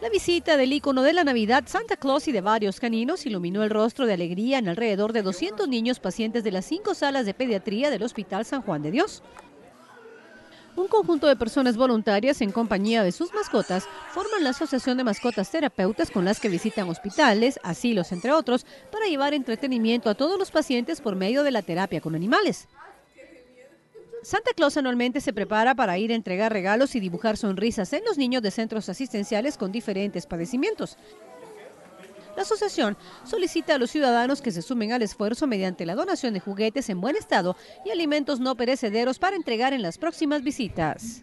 La visita del ícono de la Navidad, Santa Claus y de varios caninos iluminó el rostro de alegría en alrededor de 200 niños pacientes de las cinco salas de pediatría del Hospital San Juan de Dios. Un conjunto de personas voluntarias en compañía de sus mascotas forman la Asociación de Mascotas Terapeutas con las que visitan hospitales, asilos, entre otros, para llevar entretenimiento a todos los pacientes por medio de la terapia con animales. Santa Claus anualmente se prepara para ir a entregar regalos y dibujar sonrisas en los niños de centros asistenciales con diferentes padecimientos. La asociación solicita a los ciudadanos que se sumen al esfuerzo mediante la donación de juguetes en buen estado y alimentos no perecederos para entregar en las próximas visitas.